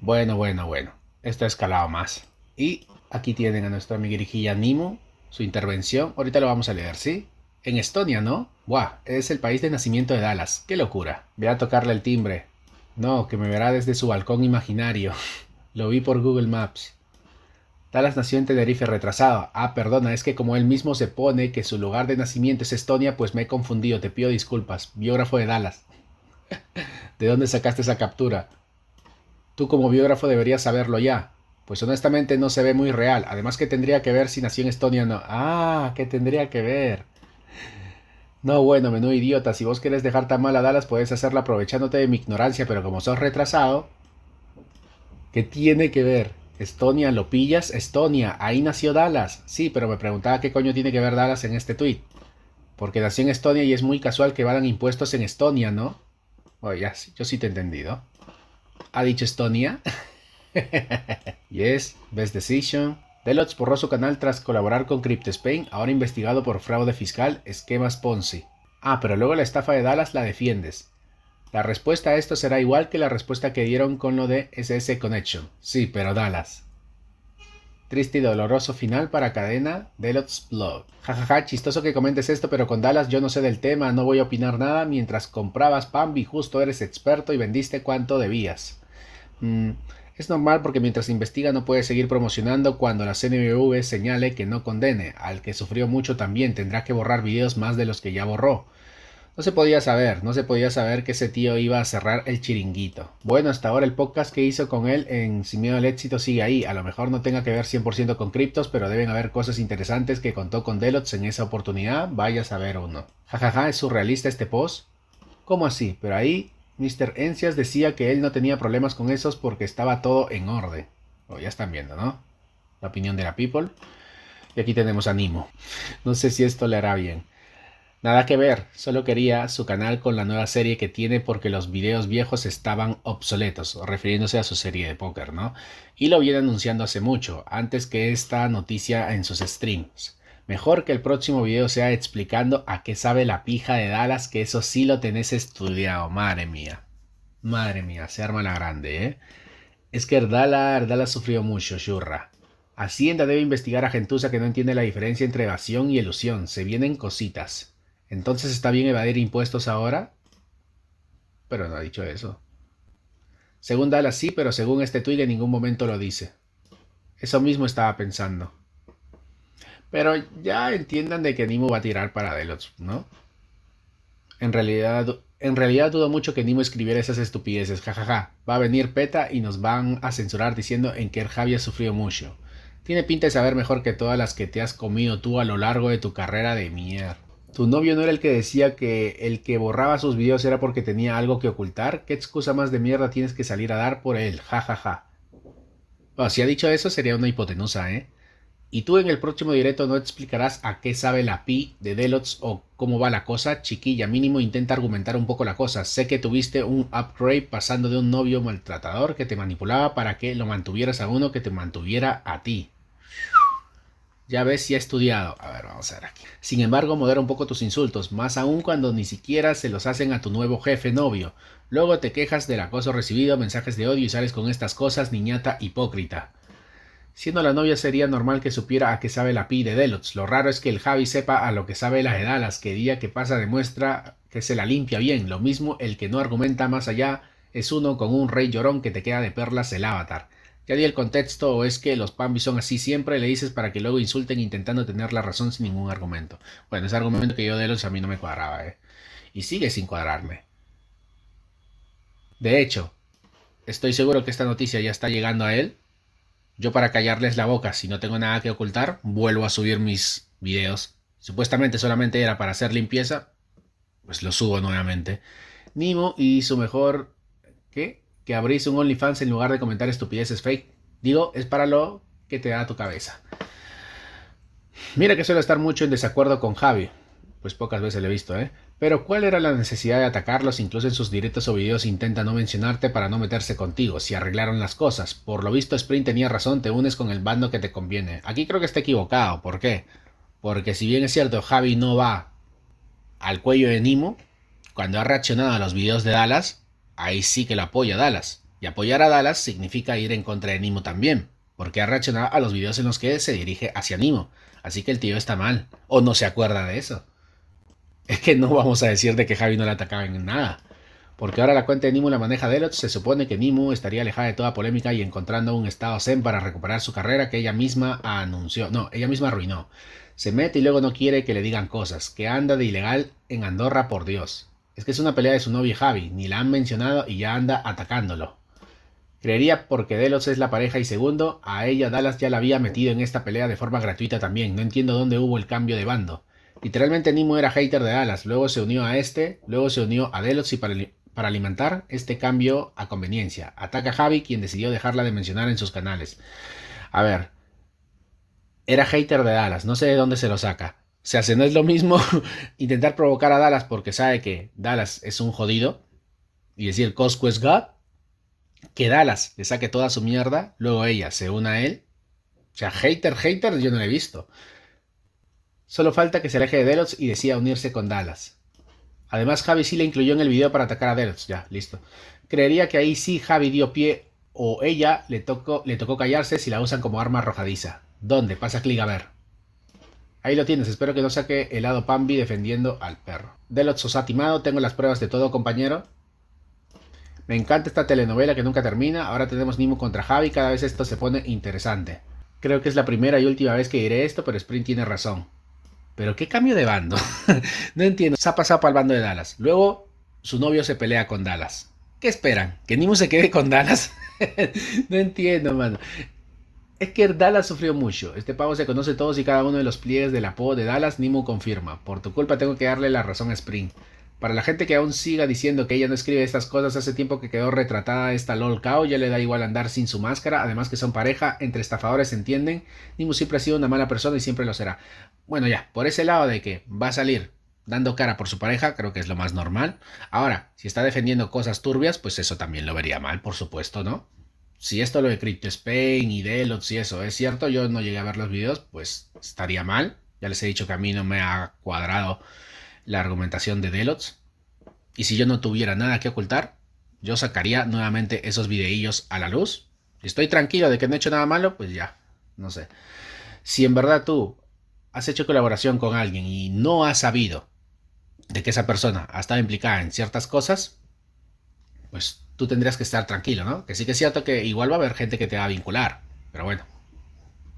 Bueno, bueno, bueno. Esto ha escalado más. Y aquí tienen a nuestra amiguirijilla Nimu, su intervención. Ahorita lo vamos a leer, ¿sí? En Estonia, ¿no? Guau, es el país de nacimiento de Dallas. ¡Qué locura! Voy a tocarle el timbre. No, que me verá desde su balcón imaginario. lo vi por Google Maps. Dallas nació en Tenerife retrasado. Ah, perdona, es que como él mismo se pone que su lugar de nacimiento es Estonia, pues me he confundido, te pido disculpas. Biógrafo de Dallas. ¿De dónde sacaste esa captura? Tú como biógrafo deberías saberlo ya. Pues honestamente no se ve muy real. Además que tendría que ver si nació en Estonia o no. Ah, ¿qué tendría que ver? No, bueno, menú idiota. Si vos querés dejar tan mal a Dallas, puedes hacerla aprovechándote de mi ignorancia, pero como sos retrasado... ¿Qué tiene que ver? Estonia, ¿lo pillas? Estonia, ahí nació Dallas. Sí, pero me preguntaba qué coño tiene que ver Dallas en este tweet. Porque nació en Estonia y es muy casual que valan impuestos en Estonia, ¿no? Oye, ya, yo sí te he entendido ha dicho Estonia. yes, best decision. Delots borró su canal tras colaborar con CryptoSpain, ahora investigado por fraude fiscal, esquemas Ponzi. Ah, pero luego la estafa de Dallas la defiendes. La respuesta a esto será igual que la respuesta que dieron con lo de SS Connection. Sí, pero Dallas. Triste y doloroso final para cadena de Los Blog. Jajaja, chistoso que comentes esto, pero con Dallas yo no sé del tema, no voy a opinar nada. Mientras comprabas Pambi, justo eres experto y vendiste cuanto debías. Mm, es normal porque mientras investiga no puede seguir promocionando cuando la CNBV señale que no condene. Al que sufrió mucho también tendrá que borrar videos más de los que ya borró. No se podía saber, no se podía saber que ese tío iba a cerrar el chiringuito. Bueno, hasta ahora el podcast que hizo con él en Sin Miedo al Éxito sigue ahí. A lo mejor no tenga que ver 100% con criptos, pero deben haber cosas interesantes que contó con Delots en esa oportunidad. Vaya a saber uno. Jajaja, es surrealista este post. ¿Cómo así? Pero ahí Mr. Encias decía que él no tenía problemas con esos porque estaba todo en orden. Oh, ya están viendo, ¿no? La opinión de la people. Y aquí tenemos a Nimo. No sé si esto le hará bien. Nada que ver, solo quería su canal con la nueva serie que tiene porque los videos viejos estaban obsoletos, refiriéndose a su serie de póker, ¿no? Y lo viene anunciando hace mucho, antes que esta noticia en sus streams. Mejor que el próximo video sea explicando a qué sabe la pija de Dallas, que eso sí lo tenés estudiado, madre mía. Madre mía, se arma la grande, ¿eh? Es que Erdala, Erdala sufrió mucho, churra. Hacienda debe investigar a Gentusa que no entiende la diferencia entre evasión y ilusión. Se vienen cositas. Entonces está bien evadir impuestos ahora. Pero no ha dicho eso. Según Dallas sí, pero según este tweet en ningún momento lo dice. Eso mismo estaba pensando. Pero ya entiendan de que Nimo va a tirar para Delos, ¿no? En realidad, en realidad dudo mucho que Nimo escribiera esas estupideces, jajaja. Va a venir PETA y nos van a censurar diciendo en que el Javi ha sufrido mucho. Tiene pinta de saber mejor que todas las que te has comido tú a lo largo de tu carrera de mierda. ¿Tu novio no era el que decía que el que borraba sus videos era porque tenía algo que ocultar? ¿Qué excusa más de mierda tienes que salir a dar por él? Ja, ja, ja. si ha dicho eso sería una hipotenusa, ¿eh? Y tú en el próximo directo no explicarás a qué sabe la pi de Delots o cómo va la cosa, chiquilla, mínimo intenta argumentar un poco la cosa. Sé que tuviste un upgrade pasando de un novio maltratador que te manipulaba para que lo mantuvieras a uno que te mantuviera a ti. Ya ves si ha estudiado. A ver, vamos a ver aquí. Sin embargo, modera un poco tus insultos, más aún cuando ni siquiera se los hacen a tu nuevo jefe novio. Luego te quejas del acoso recibido, mensajes de odio y sales con estas cosas, niñata hipócrita. Siendo la novia sería normal que supiera a qué sabe la pi de Delos. Lo raro es que el Javi sepa a lo que sabe la Edalas, que día que pasa demuestra que se la limpia bien. Lo mismo el que no argumenta más allá es uno con un rey llorón que te queda de perlas el avatar. Ya di el contexto, o es que los Pambis son así siempre, le dices para que luego insulten intentando tener la razón sin ningún argumento. Bueno, ese argumento que yo de los a mí no me cuadraba, ¿eh? Y sigue sin cuadrarme. De hecho, estoy seguro que esta noticia ya está llegando a él. Yo para callarles la boca, si no tengo nada que ocultar, vuelvo a subir mis videos. Supuestamente solamente era para hacer limpieza, pues lo subo nuevamente. Nimo y su mejor... ¿Qué? que abrís un OnlyFans en lugar de comentar estupideces fake. Digo, es para lo que te da tu cabeza. Mira que suelo estar mucho en desacuerdo con Javi, pues pocas veces lo he visto, ¿eh? Pero ¿cuál era la necesidad de atacarlos? Incluso en sus directos o videos intenta no mencionarte para no meterse contigo, si arreglaron las cosas. Por lo visto Sprint tenía razón, te unes con el bando que te conviene. Aquí creo que está equivocado, ¿por qué? Porque si bien es cierto, Javi no va al cuello de Nimo, cuando ha reaccionado a los videos de Dallas, ahí sí que la apoya Dallas. Y apoyar a Dallas significa ir en contra de Nimo también, porque ha reaccionado a los videos en los que se dirige hacia Nimo. Así que el tío está mal, o no se acuerda de eso. Es que no vamos a decir de que Javi no le atacaba en nada, porque ahora la cuenta de Nimo la maneja Delot. Se supone que Nimo estaría alejada de toda polémica y encontrando un estado zen para recuperar su carrera que ella misma anunció. No, ella misma arruinó. Se mete y luego no quiere que le digan cosas, que anda de ilegal en Andorra por Dios. Es que es una pelea de su novio Javi, ni la han mencionado y ya anda atacándolo. Creería porque Delos es la pareja y segundo, a ella Dallas ya la había metido en esta pelea de forma gratuita también, no entiendo dónde hubo el cambio de bando. Literalmente Nimo era hater de Dallas, luego se unió a este, luego se unió a Delos y para, alimentar este cambio a conveniencia. Ataca a Javi, quien decidió dejarla de mencionar en sus canales. A ver, era hater de Dallas, no sé de dónde se lo saca. O sea, No es lo mismo intentar provocar a Dallas porque sabe que Dallas es un jodido y decir Cosco es God, que Dallas le saque toda su mierda, luego ella se una a él. O sea, hater, hater, yo no lo he visto. Solo falta que se aleje de Delos y decida unirse con Dallas. Además, Javi sí le incluyó en el video para atacar a Delos. Ya, listo. Creería que ahí sí Javi dio pie o ella le tocó, le tocó callarse si la usan como arma arrojadiza. ¿Dónde? Pasa clic a ver. Ahí lo tienes, espero que no saque el lado Pambi defendiendo al perro. Delot Satimado, tengo las pruebas de todo, compañero. Me encanta esta telenovela que nunca termina. Ahora tenemos Nimo contra Javi, cada vez esto se pone interesante. Creo que es la primera y última vez que diré esto, pero Sprint tiene razón. Pero qué cambio de bando. no entiendo. pasado para el bando de Dallas. Luego su novio se pelea con Dallas. ¿Qué esperan? ¿Que Nimo se quede con Dallas? no entiendo, mano. Es que Dallas sufrió mucho. Este pavo se conoce todos y cada uno de los pliegues del apodo de Dallas. Nimo confirma. Por tu culpa tengo que darle la razón a Spring. Para la gente que aún siga diciendo que ella no escribe estas cosas, hace tiempo que quedó retratada esta LOL Cow, ya le da igual andar sin su máscara, además que son pareja, entre estafadores se entienden, Nimu siempre ha sido una mala persona y siempre lo será. Bueno ya, por ese lado de que va a salir dando cara por su pareja, creo que es lo más normal. Ahora, si está defendiendo cosas turbias, pues eso también lo vería mal, por supuesto, ¿no? si esto lo de CryptoSpain y Delos y eso es cierto, yo no llegué a ver los videos, pues estaría mal. Ya les he dicho que a mí no me ha cuadrado la argumentación de Delots. Y si yo no tuviera nada que ocultar, yo sacaría nuevamente esos videillos a la luz. estoy tranquilo de que no he hecho nada malo, pues ya, no sé. Si en verdad tú has hecho colaboración con alguien y no has sabido de que esa persona ha estado implicada en ciertas cosas, pues tú tendrías que estar tranquilo, ¿no? Que sí que es cierto que igual va a haber gente que te va a vincular, pero bueno.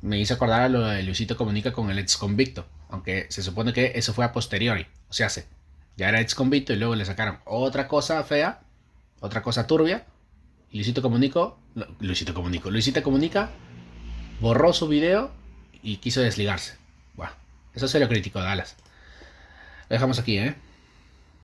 Me hice acordar a lo de Luisito Comunica con el ex convicto, aunque se supone que eso fue a posteriori, o sea, ya era ex convicto y luego le sacaron otra cosa fea, otra cosa turbia, y Luisito Comunico, Luisito Comunico, Luisito Comunica borró su video y quiso desligarse. Buah, eso se lo criticó Dallas. Lo dejamos aquí, ¿eh?